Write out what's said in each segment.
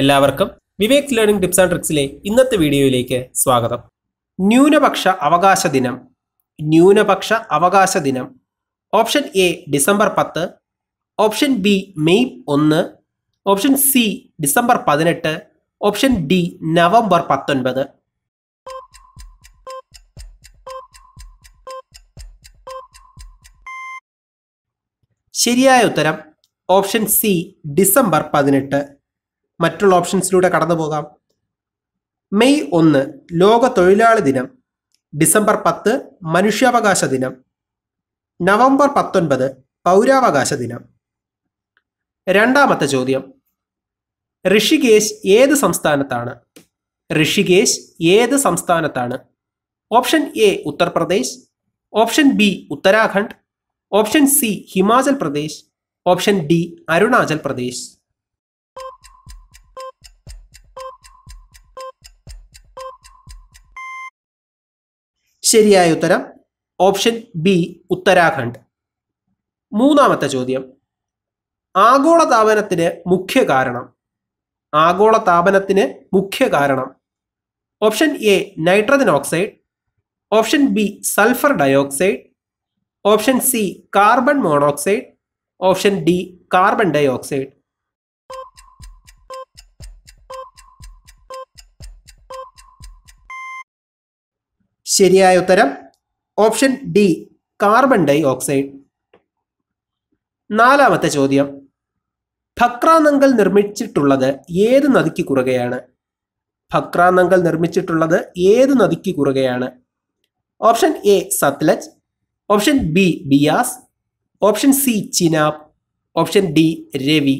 എല്ലാവർക്കും Vivek learning tips and ട്രിക്സിലെ ഇന്നത്തെ വീഡിയോയിലേക്ക് സ്വാഗതം ന്യൂനപക്ഷ അവകാശ ദിനം ന്യൂനപക്ഷ അവകാശ ദിനം ഓപ്ഷൻ എ ഡിസംബർ പത്ത് ഓപ്ഷൻ ബി മെയ് ഒന്ന് ഓപ്ഷൻ സി ഡിസംബർ പതിനെട്ട് ഓപ്ഷൻ ഡി നവംബർ പത്തൊൻപത് ശരിയായ ഉത്തരം ഓപ്ഷൻ സി ഡിസംബർ പതിനെട്ട് മറ്റുള്ള ഓപ്ഷൻസിലൂടെ കടന്നു പോകാം മെയ് ഒന്ന് ലോക തൊഴിലാളി ദിനം ഡിസംബർ പത്ത് മനുഷ്യാവകാശ ദിനം നവംബർ പത്തൊൻപത് പൗരാവകാശ ദിനം രണ്ടാമത്തെ ചോദ്യം ഋഷികേശ് ഏത് സംസ്ഥാനത്താണ് ഋഷികേശ് ഏത് സംസ്ഥാനത്താണ് option A Uttar Pradesh option B Uttarakhand option C Himachal Pradesh option D Arunachal Pradesh ശരിയായ ഉത്തരം ഓപ്ഷൻ ബി ഉത്തരാഖണ്ഡ് മൂന്നാമത്തെ ചോദ്യം ആഗോള താപനത്തിന് മുഖ്യ കാരണം ആഗോള താപനത്തിന് മുഖ്യ കാരണം option A nitrogen oxide option B sulphur dioxide option C carbon monoxide option D carbon dioxide ശരിയായ ഉത്തരം option D carbon dioxide നാലാമത്തെ ചോദ്യം ഭക്രാനങ്കൽ നിർമ്മിച്ചിട്ടുള്ളത് ഏത് നദിക്ക് കുറുകയാണ് ഭക്രാനങ്കൽ നിർമ്മിച്ചിട്ടുള്ളത് ഏത് നദിക്ക് കുറുകയാണ് option A Sutlej option B Beas option C Chenab option D Ravi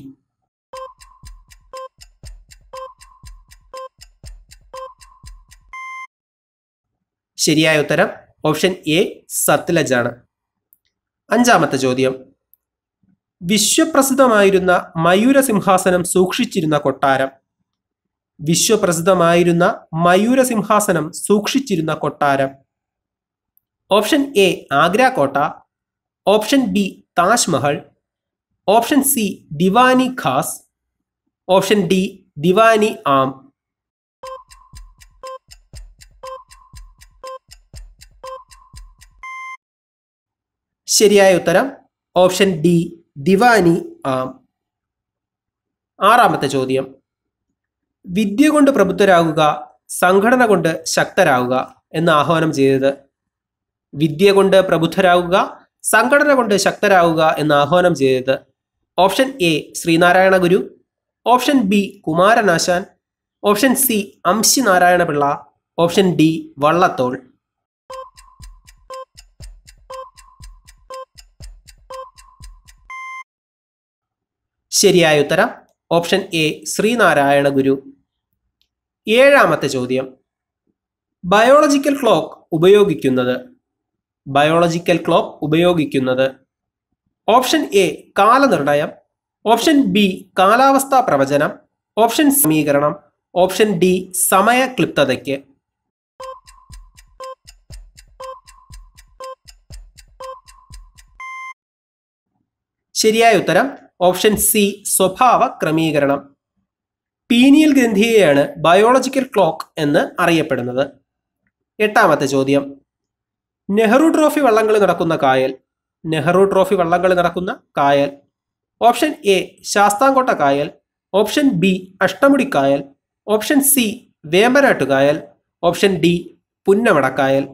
ശരിയായ ഉത്തരം ഓപ്ഷൻ എ സത്ലജ് ആണ് അഞ്ചാമത്തെ ചോദ്യം വിശ്വപ്രസിദ്ധമായിരുന്ന മയൂരസിംഹാസനം സൂക്ഷിച്ചിരുന്ന കൊട്ടാരം വിശ്വപ്രസിദ്ധമായിരുന്ന മയൂരസിംഹാസനം സൂക്ഷിച്ചിരുന്ന കൊട്ടാരം ഓപ്ഷൻ എ ആഗ്ര കോട്ട option B Taj Mahal option C Diwani Khas option D Diwani Aam ശരിയായ ഉത്തരം ഓപ്ഷൻ ഡി ദിവാനി ആം ആറാമത്തെ ചോദ്യം വിദ്യ കൊണ്ട് പ്രബുദ്ധരാകുക സംഘടന കൊണ്ട് ശക്തരാകുക എന്ന് ആഹ്വാനം ചെയ്തത് വിദ്യ കൊണ്ട് പ്രബുദ്ധരാകുക സംഘടന കൊണ്ട് ശക്തരാകുക എന്ന് ആഹ്വാനം ചെയ്തത് option A Sreenarayana Guru option B Kumaranasan option C Amshi Pillai option D Vallathol ശരിയായ ഉത്തരം ഓപ്ഷൻ എ ശ്രീനാരായണ ഗുരു ഏഴാമത്തെ ചോദ്യം ബയോളജിക്കൽ ക്ലോക്ക് ഉപയോഗിക്കുന്നത് ബയോളജിക്കൽ ക്ലോക്ക് ഉപയോഗിക്കുന്നത് ഓപ്ഷൻ എ കാലനിർണയം ഓപ്ഷൻ ബി കാലാവസ്ഥാ പ്രവചനം ഓപ്ഷൻ സമീകരണം ഓപ്ഷൻ ഡി സമയ ക്ലിപ്തതയ്ക്ക് ശരിയായ ഉത്തരം ഓപ്ഷൻ സി സ്വഭാവ ക്രമീകരണം പീനിയൽ ഗ്രന്ഥിയെയാണ് ബയോളജിക്കൽ ക്ലോക്ക് എന്ന് അറിയപ്പെടുന്നത് എട്ടാമത്തെ ചോദ്യം നെഹ്റു ട്രോഫി വള്ളംകളി നടക്കുന്ന കായൽ നെഹ്റു ട്രോഫി വള്ളംകളി നടക്കുന്ന കായൽ ഓപ്ഷൻ എ ശാസ്താംകോട്ട കായൽ ഓപ്ഷൻ ബി അഷ്ടമുടി കായൽ ഓപ്ഷൻ സി വേമ്പനാട്ടുകായൽ ഓപ്ഷൻ ഡി പുന്നമടക്കായൽ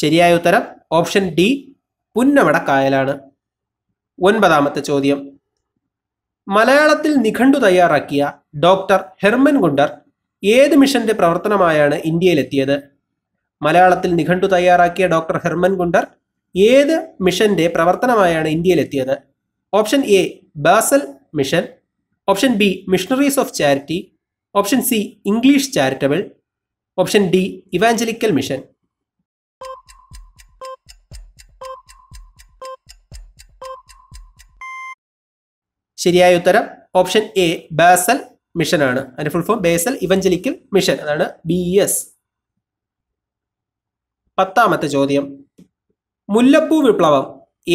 ശരിയായ ഉത്തരം ഓപ്ഷൻ ഡി പുന്നമട കായലാണ് ഒൻപതാമത്തെ ചോദ്യം മലയാളത്തിൽ നിഘണ്ടു തയ്യാറാക്കിയ ഡോക്ടർ ഹെർമൻ ഗുണ്ടർ ഏത് മിഷന്റെ പ്രവർത്തനമായാണ് ഇന്ത്യയിലെത്തിയത് മലയാളത്തിൽ നിഘണ്ടു തയ്യാറാക്കിയ ഡോക്ടർ ഹെർമൻ ഗുണ്ടർ ഏത് മിഷന്റെ പ്രവർത്തനമായാണ് ഇന്ത്യയിലെത്തിയത് option A Basel mission option B missionaries of charity option C English charitable option D evangelical mission ശരിയായ ഉത്തരം ഓപ്ഷൻ എ ബാസൽ മിഷൻ ആണ് അതിന്റെ full form Basel evangelical mission അതാണ് ബി എസ് e പത്താമത്തെ ചോദ്യം മുല്ലപ്പൂ വിപ്ലവം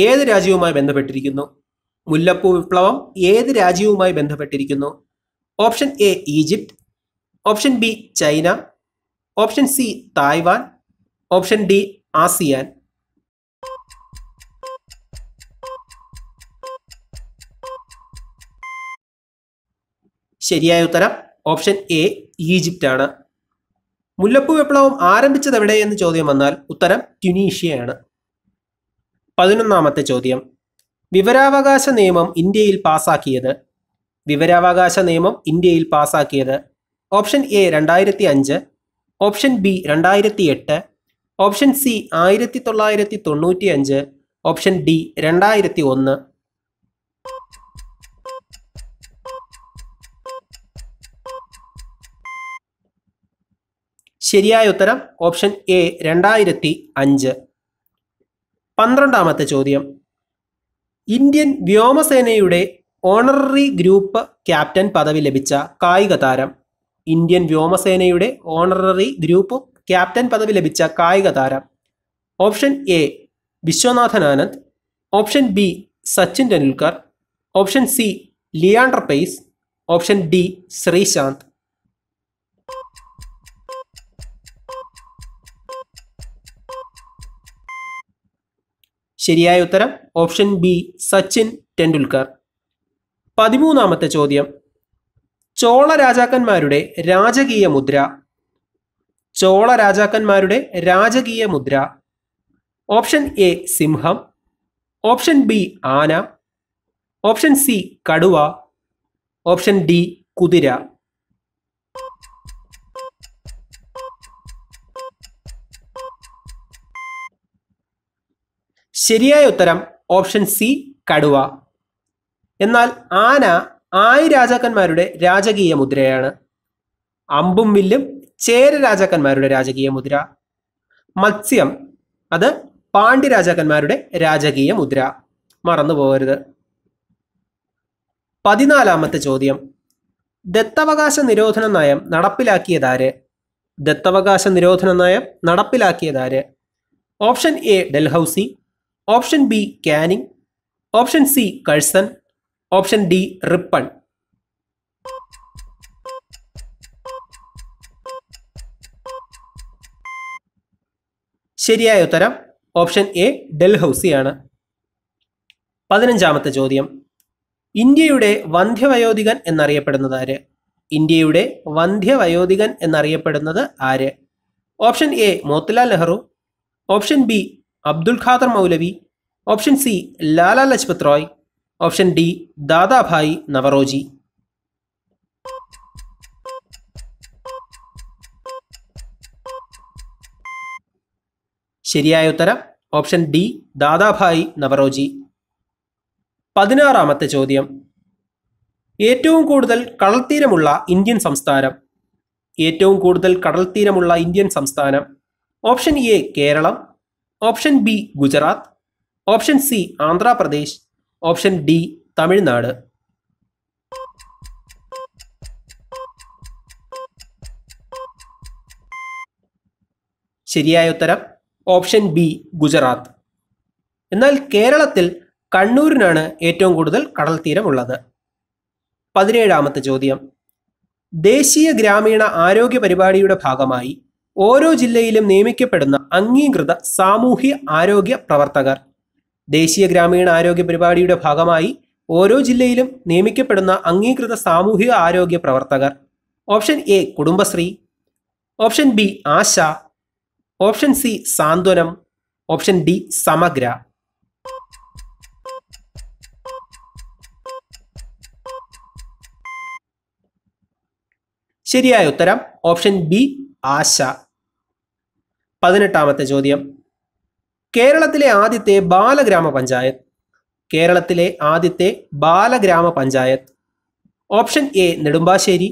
ഏത് രാജ്യവുമായി ബന്ധപ്പെട്ടിരിക്കുന്നു മുല്ലപ്പൂ വിപ്ലവം ഏത് രാജ്യവുമായി ബന്ധപ്പെട്ടിരിക്കുന്നു option A Egypt option B China option C Taiwan option D ASEAN ശരിയായ ഉത്തരം ഓപ്ഷൻ എ ഈജിപ്റ്റാണ് മുല്ലപ്പൂ വിപ്ലവം ആരംഭിച്ചത് എവിടെ എന്ന് ചോദ്യം വന്നാൽ ഉത്തരം ട്യുനീഷ്യയാണ് പതിനൊന്നാമത്തെ ചോദ്യം വിവരാവകാശ നിയമം ഇന്ത്യയിൽ പാസാക്കിയത് വിവരാവകാശ നിയമം ഇന്ത്യയിൽ പാസാക്കിയത് ഓപ്ഷൻ എ രണ്ടായിരത്തി അഞ്ച് ഓപ്ഷൻ ബി രണ്ടായിരത്തി എട്ട് ഓപ്ഷൻ സി ആയിരത്തി തൊള്ളായിരത്തി തൊണ്ണൂറ്റി അഞ്ച് ഓപ്ഷൻ ഡി രണ്ടായിരത്തി ഒന്ന് ശരിയായ ഉത്തരം ഓപ്ഷൻ എ രണ്ടായിരത്തി അഞ്ച് പന്ത്രണ്ടാമത്തെ ചോദ്യം ഇന്ത്യൻ വ്യോമസേനയുടെ ഓണററി ഗ്രൂപ്പ് ക്യാപ്റ്റൻ പദവി ലഭിച്ച കായിക താരം ഇന്ത്യൻ വ്യോമസേനയുടെ ഓണററി ഗ്രൂപ്പ് ക്യാപ്റ്റൻ പദവി ലഭിച്ച കായിക താരം option A Viswanathan Anand option B Sachin Tendulkar option C Leander Paes option D Sreesanth ശരിയായ ഉത്തരം ഓപ്ഷൻ ബി സച്ചിൻ ടെണ്ടുൽക്കർ പതിമൂന്നാമത്തെ ചോദ്യം ചോള രാജാക്കന്മാരുടെ രാജകീയ മുദ്ര ചോള രാജാക്കന്മാരുടെ രാജകീയ മുദ്ര ഓപ്ഷൻ എ സിംഹം ഓപ്ഷൻ ബി ആന ഓപ്ഷൻ സി കടുവ ഓപ്ഷൻ ഡി കുതിര ശരിയായ ഉത്തരം ഓപ്ഷൻ സി കടുവ എന്നാൽ ആന ആയി രാജാക്കന്മാരുടെ രാജകീയ മുദ്രയാണ് അമ്പും വില്ലും ചേര രാജാക്കന്മാരുടെ രാജകീയ മുദ്ര മത്സ്യം അത് പാണ്ഡ്യ രാജാക്കന്മാരുടെ രാജകീയ മുദ്ര മറന്നു പോകരുത് പതിനാലാമത്തെ ചോദ്യം ദത്തവകാശ നിരോധന നയം നടപ്പിലാക്കിയതാര് ദത്തവകാശ നിരോധന നയം നടപ്പിലാക്കിയതാര് option A Dalhousie option B Canning option C Curzon option D Ripon ശരിയായ ഉത്തരം ഓപ്ഷൻ എ ഡൽഹൌസിയാണ് പതിനഞ്ചാമത്തെ ചോദ്യം ഇന്ത്യയുടെ വന്ധ്യവയോധികൻ എന്നറിയപ്പെടുന്നത് ആര് ഇന്ത്യയുടെ വന്ധ്യവയോധികൻ എന്നറിയപ്പെടുന്നത് ആര് option A Motilal Nehru option B Abdul Khader Moulavi option C Lala Lajpat Roy option D Dadabhai Naoroji ശരിയായ ഉത്തരം ഓപ്ഷൻ ഡി ദാദാഭായ് നവറോജി പതിനാറാമത്തെ ചോദ്യം ഏറ്റവും കൂടുതൽ കടൽത്തീരമുള്ള ഇന്ത്യൻ സംസ്ഥാനം ഏറ്റവും കൂടുതൽ കടൽത്തീരമുള്ള ഇന്ത്യൻ സംസ്ഥാനം option A Keralam option B Gujarat option C Andhra Pradesh option D Tamil Nadu ശരിയായ ഉത്തരം ഓപ്ഷൻ ബി ഗുജറാത്ത് എന്നാൽ കേരളത്തിൽ കണ്ണൂരിനാണ് ഏറ്റവും കൂടുതൽ കടൽ തീരമുള്ളത് പതിനേഴാമത്തെ ചോദ്യം ദേശീയ ഗ്രാമീണ ആരോഗ്യ പരിപാടിയുടെ ഭാഗമായി ഓരോ ജില്ലയിലും നിയമിക്കപ്പെടുന്ന അംഗീകൃത സാമൂഹ്യ ആരോഗ്യ പ്രവർത്തകർ ദേശീയ ഗ്രാമീണ ആരോഗ്യ പരിപാടിയുടെ ഭാഗമായി ഓരോ ജില്ലയിലും നിയമിക്കപ്പെടുന്ന അംഗീകൃത സാമൂഹിക ആരോഗ്യ പ്രവർത്തകർ option A Kudumbashree option B ASHA option C Santhwanam option D Samagra ശരിയായ ഉത്തരം ഓപ്ഷൻ ബി ആശ പതിനെട്ടാമത്തെ ചോദ്യം കേരളത്തിലെ ആദ്യത്തെ ബാലഗ്രാമ പഞ്ചായത്ത് കേരളത്തിലെ ആദ്യത്തെ ബാലഗ്രാമ panchayat option A Nedumbassery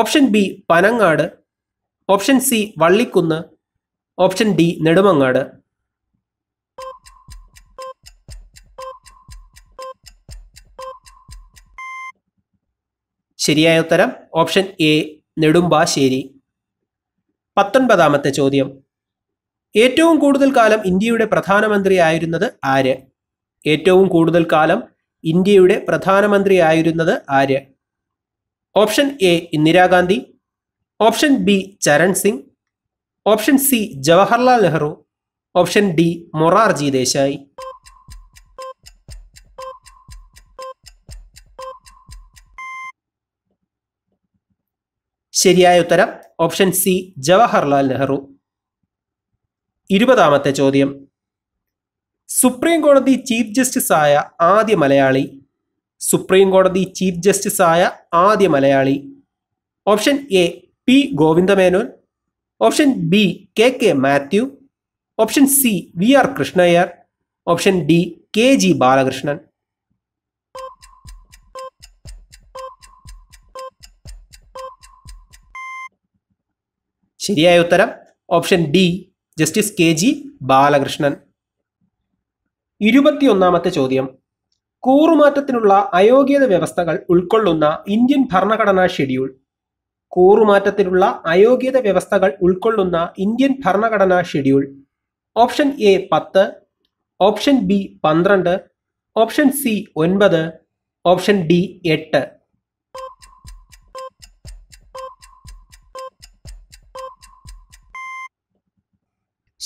option B Panangad option C Vallikkunnu option D Nedumangad ശരിയായ ഉത്തരം ഓപ്ഷൻ എ നെടുമ്പാശ്ശേരി പത്തൊൻപതാമത്തെ ചോദ്യം ഏറ്റവും കൂടുതൽ കാലം ഇന്ത്യയുടെ പ്രധാനമന്ത്രിയായിരുന്നത് ആര് ഏറ്റവും കൂടുതൽ കാലം ഇന്ത്യയുടെ പ്രധാനമന്ത്രിയായിരുന്നത് ആര് option A Indira Gandhi option B Charan Singh option C Jawaharlal Nehru option D Morarji Desai ശരിയായ ഉത്തരം ഓപ്ഷൻ സി ജവഹർലാൽ നെഹ്റു ഇരുപതാമത്തെ ചോദ്യം സുപ്രീം കോടതി ചീഫ് ജസ്റ്റിസ് ആയ ആദ്യ മലയാളി സുപ്രീം കോടതി ചീഫ് ജസ്റ്റിസ് ആയ ആദ്യ Malayali option A P Govinda Menon option B K K Mathew option C V R Krishna Iyer option D K G Balakrishnan ശരിയായ ഉത്തരം option D justice K G Balakrishnan ഇരുപത്തിയൊന്നാമത്തെ ചോദ്യം കൂറുമാറ്റത്തിനുള്ള അയോഗ്യത വ്യവസ്ഥകൾ ഉൾക്കൊള്ളുന്ന ഇന്ത്യൻ ഭരണഘടനാ ഷെഡ്യൂൾ കൂറുമാറ്റത്തിനുള്ള അയോഗ്യത വ്യവസ്ഥകൾ ഉൾക്കൊള്ളുന്ന ഇന്ത്യൻ ഭരണഘടനാ ഷെഡ്യൂൾ ഓപ്ഷൻ എ പത്ത് ഓപ്ഷൻ ബി പന്ത്രണ്ട് ഓപ്ഷൻ സി ഒൻപത് ഓപ്ഷൻ ഡി എട്ട്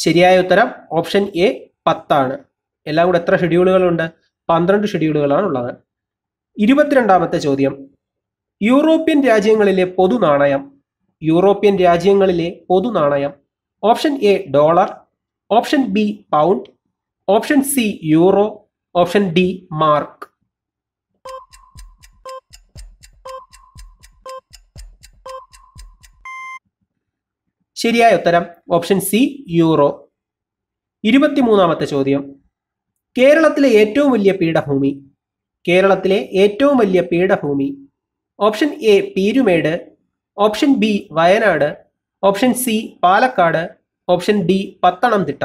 ശരിയായ ഉത്തരം ഓപ്ഷൻ എ പത്താണ് എല്ലാം കൂടെ എത്ര ഷെഡ്യൂളുകളുണ്ട് പന്ത്രണ്ട് ഷെഡ്യൂളുകളാണ് ഉള്ളത് ഇരുപത്തിരണ്ടാമത്തെ ചോദ്യം യൂറോപ്യൻ രാജ്യങ്ങളിലെ പൊതുനാണയം യൂറോപ്യൻ രാജ്യങ്ങളിലെ പൊതുനാണയം option A dollar option B pound option C euro option D mark ശരിയായ ഉത്തരം ഓപ്ഷൻ സി യൂറോ ഇരുപത്തിമൂന്നാമത്തെ ചോദ്യം കേരളത്തിലെ ഏറ്റവും വലിയ പീഠഭൂമി കേരളത്തിലെ ഏറ്റവും വലിയ പീഠഭൂമി option A Peermade option B Wayanad option C Palakkad option D Pathanamthitta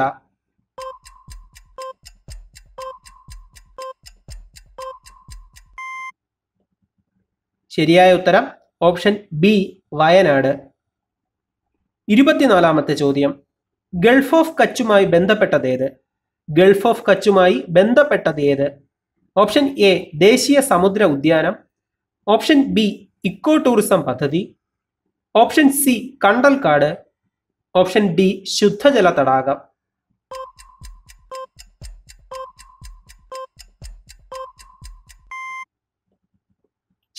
ശരിയായ ഉത്തരം ഓപ്ഷൻ ബി വയനാട് ഇരുപത്തിനാലാമത്തെ ചോദ്യം ഗൾഫ് ഓഫ് കച്ചുമായി ബന്ധപ്പെട്ടതേത് ഗൾഫ് ഓഫ് കച്ചുമായി ബന്ധപ്പെട്ടതേത് ഓപ്ഷൻ എ ദേശീയ സമുദ്ര ഉദ്യാനം ഓപ്ഷൻ ബി ഇക്കോ ടൂറിസം പദ്ധതി ഓപ്ഷൻ സി കണ്ടൽക്കാട് ഓപ്ഷൻ ഡി ശുദ്ധജല തടാകം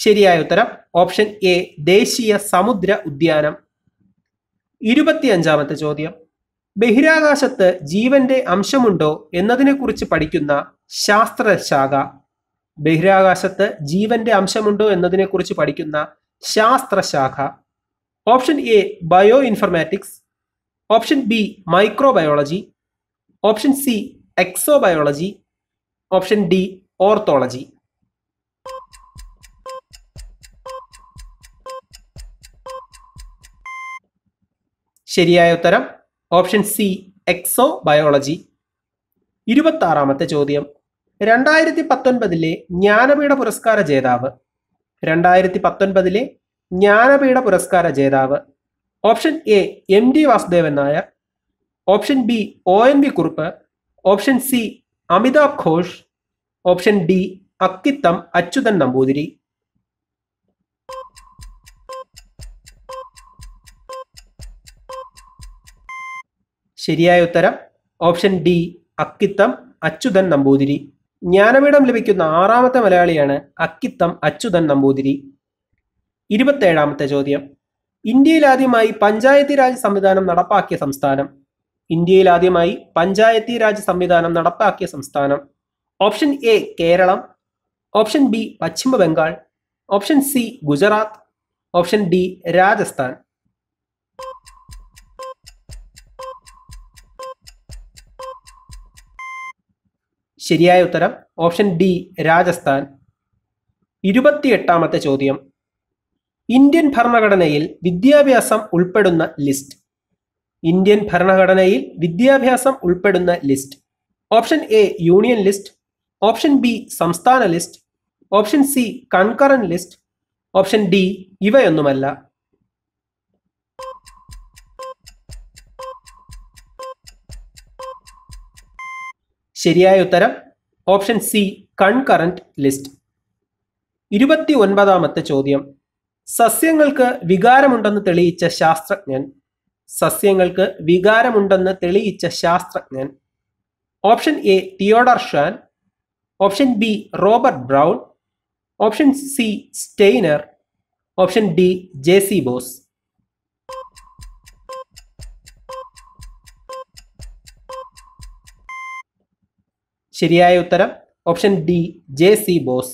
ശരിയായ ഉത്തരം ഓപ്ഷൻ എ ദേശീയ സമുദ്ര ഉദ്യാനം ഇരുപത്തിയഞ്ചാമത്തെ ചോദ്യം ബഹിരാകാശത്ത് ജീവന്റെ അംശമുണ്ടോ എന്നതിനെക്കുറിച്ച് പഠിക്കുന്ന ശാസ്ത്രശാഖ ബഹിരാകാശത്ത് ജീവന്റെ അംശമുണ്ടോ എന്നതിനെക്കുറിച്ച് പഠിക്കുന്ന ശാസ്ത്രശാഖ option A bioinformatics option B microbiology option C exobiology option D orthology ശരിയായ ഉത്തരം ഓപ്ഷൻ സി എക്സോ ബയോളജി ഇരുപത്താറാമത്തെ ചോദ്യം രണ്ടായിരത്തി പത്തൊൻപതിലെ ജ്ഞാനപീഠ പുരസ്കാര ജേതാവ് രണ്ടായിരത്തി പത്തൊൻപതിലെ ജ്ഞാനപീഠ പുരസ്കാര ജേതാവ് option A M D Vasudevan Nair option B O N V Kurup option C Amitav Ghosh option D Akkitham Achuthan Namboothiri ശരിയായ ഉത്തരം ഓപ്ഷൻ ഡി അക്കിത്തം അച്യുതൻ നമ്പൂതിരി ജ്ഞാനപീഠം ലഭിക്കുന്ന ആറാമത്തെ മലയാളിയാണ് അക്കിത്തം അച്യുതൻ നമ്പൂതിരി ഇരുപത്തേഴാമത്തെ ചോദ്യം ഇന്ത്യയിൽ ആദ്യമായി പഞ്ചായത്തി രാജ് സംവിധാനം നടപ്പാക്കിയ സംസ്ഥാനം ഇന്ത്യയിൽ ആദ്യമായി പഞ്ചായത്തി രാജ് സംവിധാനം നടപ്പാക്കിയ സംസ്ഥാനം option A Keralam option B Paschima Bengal option C Gujarat option D Rajasthan ശരിയായ ഉത്തരം ഓപ്ഷൻ ഡി രാജസ്ഥാൻ ഇരുപത്തിയെട്ടാമത്തെ ചോദ്യം ഇന്ത്യൻ ഭരണഘടനയിൽ വിദ്യാഭ്യാസം ഉൾപ്പെടുന്ന ലിസ്റ്റ് ഇന്ത്യൻ ഭരണഘടനയിൽ വിദ്യാഭ്യാസം ഉൾപ്പെടുന്ന list option A union list option B സംസ്ഥാന list option C concurrent list option D ഇവയൊന്നുമല്ല ശരിയായ ഉത്തരം ഓപ്ഷൻ സി കൺകറന്റ് ലിസ്റ്റ് ഇരുപത്തി ഒൻപതാമത്തെ ചോദ്യം സസ്യങ്ങൾക്ക് വികാരമുണ്ടെന്ന് തെളിയിച്ച ശാസ്ത്രജ്ഞൻ സസ്യങ്ങൾക്ക് വികാരമുണ്ടെന്ന് തെളിയിച്ച ശാസ്ത്രജ്ഞൻ option A Theodor Schwann option B Robert Brown option C Steiner option D J C Bose ശരിയായ ഉത്തരം option D J C Bose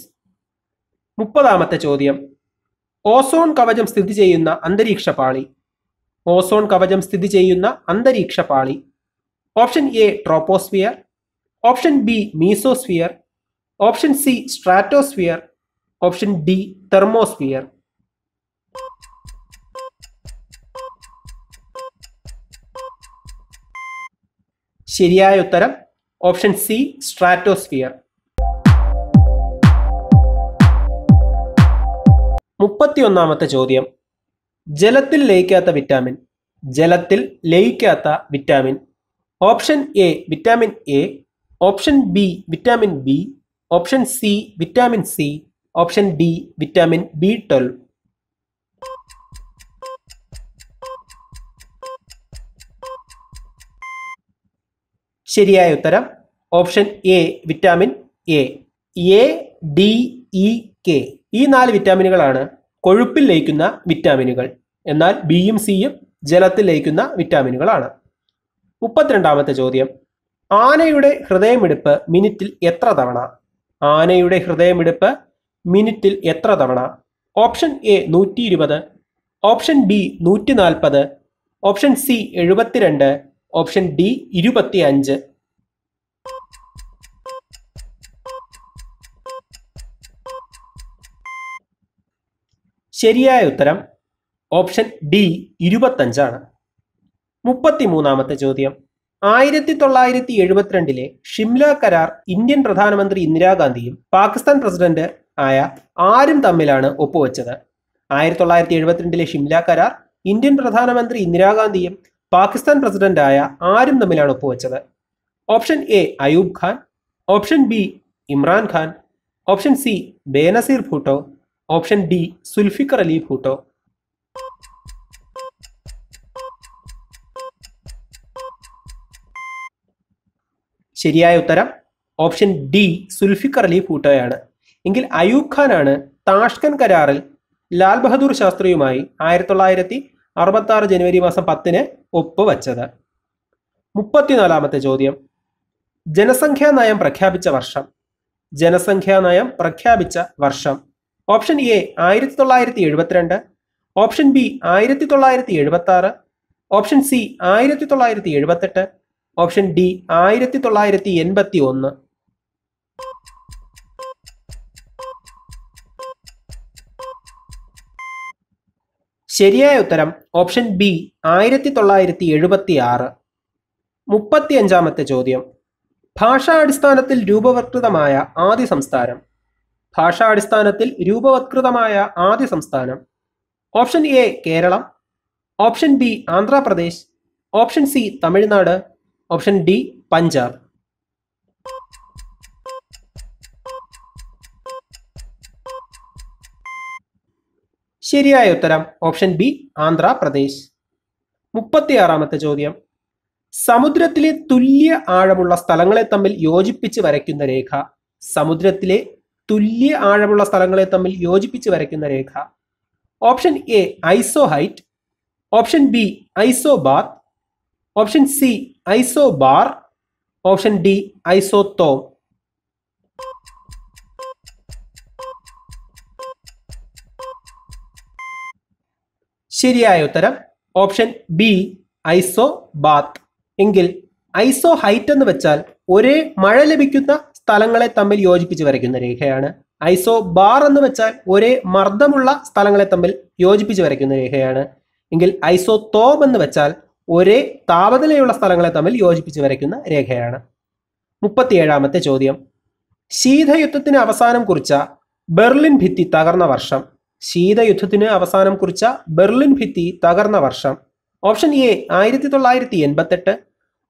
മുപ്പതാമത്തെ ചോദ്യം ഓസോൺ കവചം സ്ഥിതി ചെയ്യുന്ന അന്തരീക്ഷ പാളി ഓസോൺ കവചം സ്ഥിതി ചെയ്യുന്ന അന്തരീക്ഷ പാളി option A troposphere option B mesosphere option C stratosphere option D thermosphere ശരിയായ ഉത്തരം ഓപ്ഷൻ സി സ്ട്രാറ്റോസ്ഫിയർ മുപ്പത്തിയൊന്നാമത്തെ ചോദ്യം ജലത്തിൽ ലയിക്കാത്ത വിറ്റാമിൻ ജലത്തിൽ ലയിക്കാത്ത vitamin option A vitamin A option B vitamin B option C vitamin C option D vitamin B twelve ശരിയായ ഉത്തരം option A vitamin A A D E K ഈ നാല് വിറ്റാമിനുകളാണ് കൊഴുപ്പിൽ ലയിക്കുന്ന വിറ്റാമിനുകൾ എന്നാൽ ബിയും സിയും ജലത്തിൽ ലയിക്കുന്ന വിറ്റാമിനുകളാണ് മുപ്പത്തിരണ്ടാമത്തെ ചോദ്യം ആനയുടെ ഹൃദയമിടിപ്പ് മിനിറ്റിൽ എത്ര തവണ ആനയുടെ ഹൃദയമിടിപ്പ് മിനിറ്റിൽ എത്ര തവണ ഓപ്ഷൻ എ നൂറ്റി ഇരുപത് ഓപ്ഷൻ ബി നൂറ്റി നാൽപ്പത് ഓപ്ഷൻ സി എഴുപത്തിരണ്ട് ഓപ്ഷൻ ഡി ഇരുപത്തി അഞ്ച് ശരിയായ ഉത്തരം ഓപ്ഷൻ ഡി ഇരുപത്തഞ്ചാണ് മൂന്നാമത്തെ ചോദ്യം ആയിരത്തി തൊള്ളായിരത്തി എഴുപത്തിരണ്ടിലെ ഷിംല കരാർ ഇന്ത്യൻ പ്രധാനമന്ത്രി ഇന്ദിരാഗാന്ധിയും പാകിസ്ഥാൻ പ്രസിഡന്റ് ആയ ആരും തമ്മിലാണ് ഒപ്പുവെച്ചത് ആയിരത്തി തൊള്ളായിരത്തി എഴുപത്തിരണ്ടിലെ ഷിംല കരാർ ഇന്ത്യൻ പ്രധാനമന്ത്രി ഇന്ദിരാഗാന്ധിയും പാകിസ്ഥാൻ പ്രസിഡന്റായ ആരും തമ്മിലാണ് ഒപ്പുവെച്ചത് option A Ayub Khan option B Imran Khan option C Benazir Bhutto option D Zulfikar Ali Bhutto ശരിയായ ഉത്തരം ഓപ്ഷൻ ഡി സുൽഫിക്കർ അലി ഭൂട്ടോയാണ് എങ്കിൽ അയൂബ് ഖാനാണ് താഷ്കൻ കരാറിൽ ലാൽ ബഹദൂർ ശാസ്ത്രിയുമായി ആയിരത്തി തൊള്ളായിരത്തി അറുപത്താറ് ജനുവരി മാസം പത്തിന് ഒപ്പ് വച്ചത് മുപ്പത്തിനാലാമത്തെ ചോദ്യം ജനസംഖ്യാ നയം പ്രഖ്യാപിച്ച വർഷം ജനസംഖ്യാ നയം പ്രഖ്യാപിച്ച വർഷം ഓപ്ഷൻ എ ആയിരത്തി തൊള്ളായിരത്തി എഴുപത്തിരണ്ട് ഓപ്ഷൻ ബി ആയിരത്തി തൊള്ളായിരത്തി എഴുപത്തി ആറ് ഓപ്ഷൻ സി ആയിരത്തി തൊള്ളായിരത്തി എഴുപത്തെട്ട് ഓപ്ഷൻ ഡി ആയിരത്തി തൊള്ളായിരത്തി എൺപത്തി ഒന്ന് ശരിയായ ഉത്തരം ഓപ്ഷൻ ബി ആയിരത്തി തൊള്ളായിരത്തി എഴുപത്തി ആറ് അഞ്ചാമത്തെ ചോദ്യം ഭാഷാടിസ്ഥാനത്തിൽ രൂപവത്കൃതമായ ആദ്യ സംസ്ഥാനം ഭാഷാടിസ്ഥാനത്തിൽ രൂപവത്കൃതമായ ആദ്യ സംസ്ഥാനം option A Keralam option B Andhra Pradesh option C Tamil Nadu option D Punjab ശരിയായ ഉത്തരം ഓപ്ഷൻ ബി ആന്ധ്രാപ്രദേശ് മുപ്പത്തിയാറാമത്തെ ചോദ്യം സമുദ്രത്തിലെ തുല്യ ആഴമുള്ള സ്ഥലങ്ങളെ തമ്മിൽ യോജിപ്പിച്ച് വരയ്ക്കുന്ന രേഖ സമുദ്രത്തിലെ തുല്യ ആഴമുള്ള സ്ഥലങ്ങളെ തമ്മിൽ യോജിപ്പിച്ച് വരയ്ക്കുന്ന രേഖ option A isohyet option B isobath option C isobar option D isotherm ശരിയായ ഉത്തരം ഓപ്ഷൻ ബി ഐസോ ബാത്ത് എങ്കിൽ ഐസോ ഹൈറ്റ് എന്ന് വെച്ചാൽ ഒരേ മഴ ലഭിക്കുന്ന സ്ഥലങ്ങളെ തമ്മിൽ യോജിപ്പിച്ച് വരയ്ക്കുന്ന രേഖയാണ് ഐസോ ബാർ എന്ന് വെച്ചാൽ ഒരേ മർദ്ദമുള്ള സ്ഥലങ്ങളെ തമ്മിൽ യോജിപ്പിച്ച് വരയ്ക്കുന്ന രേഖയാണ് എങ്കിൽ ഐസോ തോം എന്ന് വെച്ചാൽ ഒരേ താപനിലയുള്ള സ്ഥലങ്ങളെ തമ്മിൽ യോജിപ്പിച്ച് വരയ്ക്കുന്ന രേഖയാണ് മുപ്പത്തിയേഴാമത്തെ ചോദ്യം ശീതയുദ്ധത്തിന് അവസാനം കുറിച്ച ബെർലിൻ ഭിത്തി തകർന്ന വർഷം ശീതയുദ്ധത്തിന് അവസാനം കുറിച്ച ബെർലിൻ ഭിത്തി തകർന്ന വർഷം ഓപ്ഷൻ എ ആയിരത്തി തൊള്ളായിരത്തി എൺപത്തെട്ട്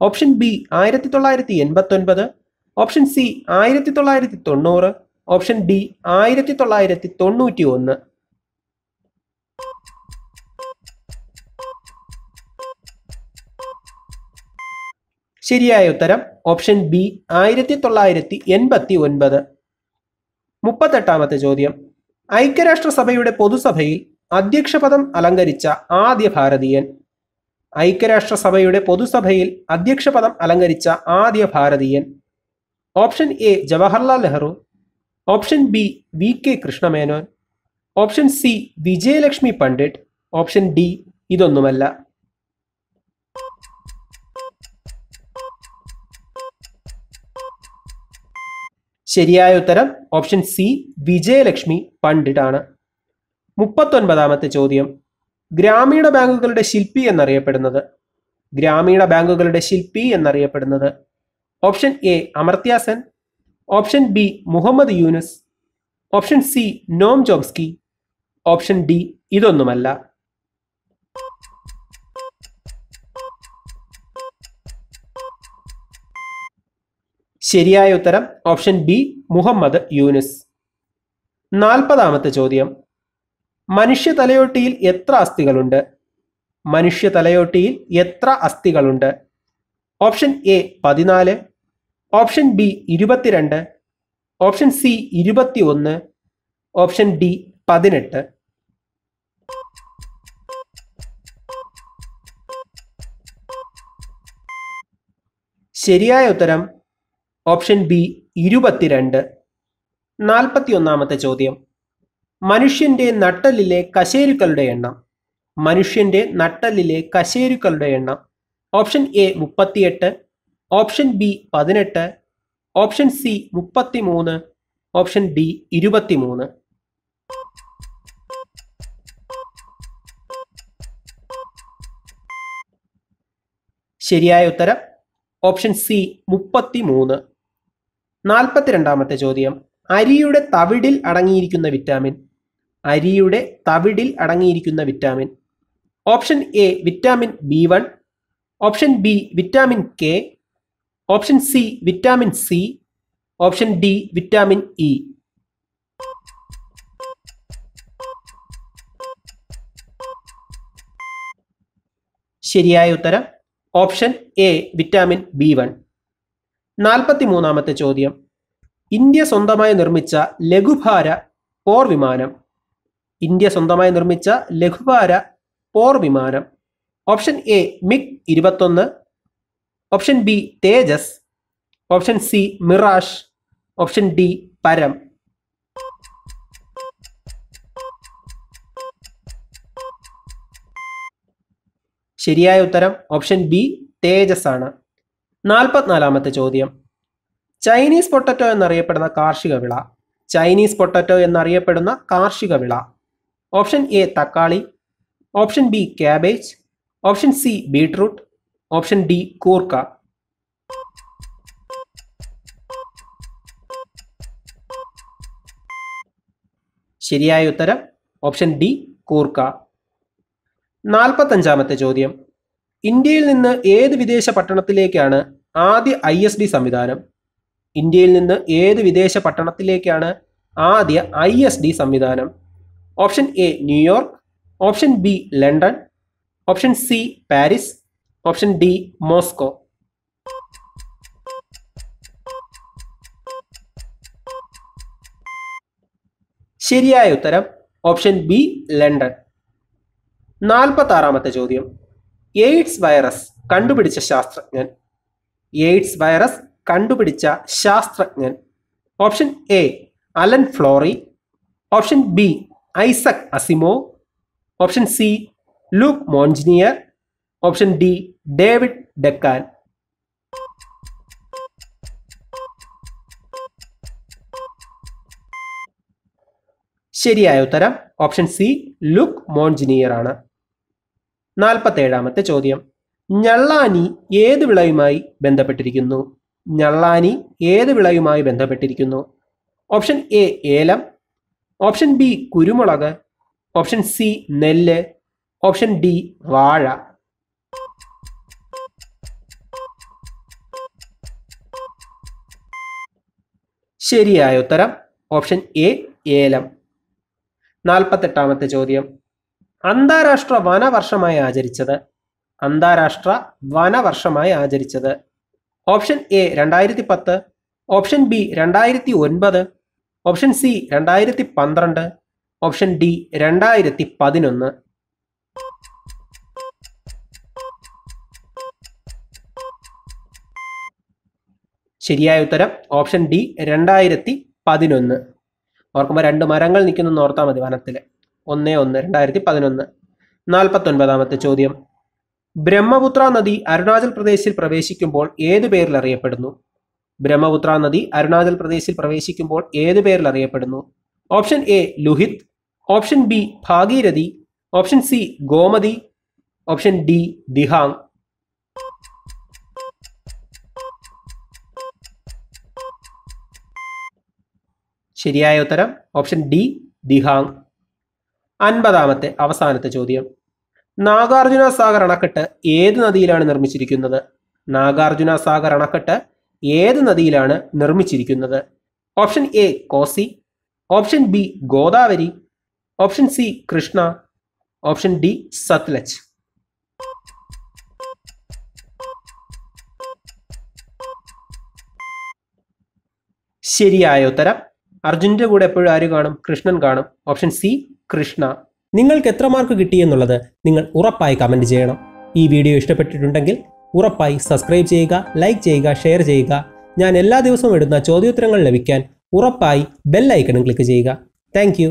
ഓപ്ഷൻ ബി ആയിരത്തി തൊള്ളായിരത്തി എൺപത്തൊൻപത് ഓപ്ഷൻ സി ആയിരത്തി തൊള്ളായിരത്തി തൊണ്ണൂറ് ഓപ്ഷൻ ഡി ആയിരത്തി തൊള്ളായിരത്തി തൊണ്ണൂറ്റി ഒന്ന് ശരിയായ ഉത്തരം ഓപ്ഷൻ ബി ആയിരത്തി തൊള്ളായിരത്തി എൺപത്തി ഒൻപത് മുപ്പത്തെട്ടാമത്തെ ചോദ്യം ഐക്യരാഷ്ട്രസഭയുടെ പൊതുസഭയിൽ അധ്യക്ഷപദം അലങ്കരിച്ച ആദ്യ ഭാരതീയൻ ഐക്യരാഷ്ട്രസഭയുടെ പൊതുസഭയിൽ അധ്യക്ഷപദം അലങ്കരിച്ച ആദ്യ ഭാരതീയൻ option A Jawaharlal Nehru option B V K Krishna Menon option C Vijaya Lakshmi Pandit option D ഇതൊന്നുമല്ല ശരിയായ ഉത്തരം ഓപ്ഷൻ സി വിജയലക്ഷ്മി പണ്ഡിറ്റ് ആണ് മുപ്പത്തൊൻപതാമത്തെ ചോദ്യം ഗ്രാമീണ ബാങ്കുകളുടെ ശില്പി എന്നറിയപ്പെടുന്നത് ഗ്രാമീണ ബാങ്കുകളുടെ ശില്പി എന്നറിയപ്പെടുന്നത് option A Amartya Sen option B Muhammad Yunus option C Noam Chomsky option D ഇതൊന്നുമല്ല ശരിയായ ഉത്തരം ഓപ്ഷൻ ബി മുഹമ്മദ് യൂനിസ് നാൽപ്പതാമത്തെ ചോദ്യം മനുഷ്യ തലയോട്ടിയിൽ എത്ര അസ്ഥികളുണ്ട് മനുഷ്യ തലയോട്ടിയിൽ എത്ര അസ്ഥികളുണ്ട് ഓപ്ഷൻ എ പതിനാല് ഓപ്ഷൻ ബി ഇരുപത്തിരണ്ട് ഓപ്ഷൻ സി ഇരുപത്തി ഒന്ന് ഓപ്ഷൻ ഡി പതിനെട്ട് ശരിയായ ഉത്തരം ഓപ്ഷൻ ബി ഇരുപത്തിരണ്ട് നാൽപ്പത്തിയൊന്നാമത്തെ ചോദ്യം മനുഷ്യന്റെ നട്ടലിലെ കശേരുക്കളുടെ എണ്ണം മനുഷ്യന്റെ നട്ടലിലെ കശേരുക്കളുടെ എണ്ണം ഓപ്ഷൻ എ മുപ്പത്തിയെട്ട് ഓപ്ഷൻ ബി പതിനെട്ട് ഓപ്ഷൻ സി മുപ്പത്തിമൂന്ന് ഓപ്ഷൻ ഡി ഇരുപത്തിമൂന്ന് ശരിയായ ഉത്തരം ഓപ്ഷൻ സി മുപ്പത്തിമൂന്ന് നാൽപ്പത്തിരണ്ടാമത്തെ ചോദ്യം അരിയുടെ തവിടിൽ അടങ്ങിയിരിക്കുന്ന വിറ്റാമിൻ അരിയുടെ തവിടിൽ അടങ്ങിയിരിക്കുന്ന vitamin option A vitamin B one option B vitamin K option C vitamin C option D vitamin E ശരിയായ ഉത്തരം option A vitamin B one നാൽപ്പത്തിമൂന്നാമത്തെ ചോദ്യം ഇന്ത്യ സ്വന്തമായി നിർമ്മിച്ച ലഘുഭാര പോർ വിമാനം ഇന്ത്യ സ്വന്തമായി നിർമ്മിച്ച ലഘുഭാര പോർ വിമാനം ഓപ്ഷൻ എ മിഗ് ഇരുപത്തൊന്ന് option B Tejas option C Mirage option D Param ശരിയായ ഉത്തരം ഓപ്ഷൻ ബി തേജസ് ആണ് നാൽപ്പത്തിനാലാമത്തെ ചോദ്യം ചൈനീസ് പൊട്ടറ്റോ എന്നറിയപ്പെടുന്ന കാർഷിക വിള ചൈനീസ് പൊട്ടറ്റോ എന്നറിയപ്പെടുന്ന കാർഷിക വിള ഓപ്ഷൻ എ തക്കാളി option B cabbage option C beetroot option D കൂർക്ക ശരിയായ ഉത്തരം ഓപ്ഷൻ ഡി കൂർക്ക നാൽപ്പത്തഞ്ചാമത്തെ ചോദ്യം ഇന്ത്യയിൽ നിന്ന് ഏത് വിദേശ പട്ടണത്തിലേക്കാണ് ആദ്യ ഐ എസ് ഡി സംവിധാനം ഇന്ത്യയിൽ നിന്ന് ഏത് വിദേശ പട്ടണത്തിലേക്കാണ് ആദ്യ ഐ എസ് ഡി സംവിധാനം option A New York option B London option C Paris option D Moscow ശരിയായ ഉത്തരം ഓപ്ഷൻ ബി ലണ്ടൻ നാൽപ്പത്താറാമത്തെ ചോദ്യം എയ്ഡ്സ് വൈറസ് കണ്ടുപിടിച്ച ശാസ്ത്രജ്ഞൻ എയ്ഡ്സ് വൈറസ് കണ്ടുപിടിച്ച ശാസ്ത്രജ്ഞൻ option A Alan Florey option B Isaac Asimov option C Luc Montagnier option D David ഡെക്കാൻ ശരിയായ ഉത്തരം ഓപ്ഷൻ സി ലുക്ക് മോൺജിനിയർ ആണ് നാൽപ്പത്തേഴാമത്തെ ചോദ്യം ഞള്ളാനി ഏത് വിളയുമായി ബന്ധപ്പെട്ടിരിക്കുന്നു ഞള്ളാനി ഏത് വിളയുമായി ബന്ധപ്പെട്ടിരിക്കുന്നു ഓപ്ഷൻ എ ഏലം ഓപ്ഷൻ ബി കുരുമുളക് ഓപ്ഷൻ സി നെല്ല് ഓപ്ഷൻ ഡി വാഴ ശരിയായ ഉത്തരം ഓപ്ഷൻ എ ഏലം നാൽപ്പത്തെട്ടാമത്തെ ചോദ്യം അന്താരാഷ്ട്ര വനവർഷമായി ആചരിച്ചത് അന്താരാഷ്ട്ര വനവർഷമായി ആചരിച്ചത് ഓപ്ഷൻ എ രണ്ടായിരത്തി പത്ത് ഓപ്ഷൻ ബി രണ്ടായിരത്തി ഒൻപത് ഓപ്ഷൻ സി രണ്ടായിരത്തി പന്ത്രണ്ട് ഓപ്ഷൻ ഡി രണ്ടായിരത്തി പതിനൊന്ന് ശരിയായ ഉത്തരം ഓപ്ഷൻ ഡി രണ്ടായിരത്തി പതിനൊന്ന് ഓർക്കുമ്പോൾ രണ്ട് മരങ്ങൾ നിൽക്കുന്നു ഓർത്താൽ മതി വനത്തിൽ ഒന്ന് ഒന്ന് രണ്ടായിരത്തി പതിനൊന്ന് നാൽപ്പത്തൊൻപതാമത്തെ ചോദ്യം ബ്രഹ്മപുത്ര നദി അരുണാചൽ പ്രദേശിൽ പ്രവേശിക്കുമ്പോൾ ഏതു പേരിൽ അറിയപ്പെടുന്നു ബ്രഹ്മപുത്ര നദി അരുണാചൽ പ്രദേശിൽ പ്രവേശിക്കുമ്പോൾ ഏതു പേരിൽ അറിയപ്പെടുന്നു option A Lohit option B Bhagirathi option C Gomti option D Dihang ശരിയായ ഉത്തരം ഓപ്ഷൻ ഡി ദിഹാങ് അൻപതാമത്തെ അവസാനത്തെ ചോദ്യം നാഗാർജുന സാഗർ അണക്കെട്ട് ഏത് നദിയിലാണ് നിർമ്മിച്ചിരിക്കുന്നത് നാഗാർജുന സാഗർ അണക്കെട്ട് ഏത് നദിയിലാണ് നിർമ്മിച്ചിരിക്കുന്നത് option A Kosi option B Godavari option C Krishna option D Sutlej ശരിയായ ഉത്തരം അർജുൻ്റെ കൂടെ എപ്പോഴും ആര് കാണും കൃഷ്ണൻ കാണും ഓപ്ഷൻ സി കൃഷ്ണ നിങ്ങൾക്ക് എത്ര മാർക്ക് കിട്ടിയെന്നുള്ളത് നിങ്ങൾ ഉറപ്പായി കമൻറ്റ് ചെയ്യണം ഈ വീഡിയോ ഇഷ്ടപ്പെട്ടിട്ടുണ്ടെങ്കിൽ ഉറപ്പായി സബ്സ്ക്രൈബ് ചെയ്യുക ലൈക്ക് ചെയ്യുക ഷെയർ ചെയ്യുക ഞാൻ എല്ലാ ദിവസവും ഇടുന്ന ചോദ്യോത്തരങ്ങൾ ലഭിക്കാൻ ഉറപ്പായി ബെല്ലൈക്കണും ക്ലിക്ക് ചെയ്യുക താങ്ക്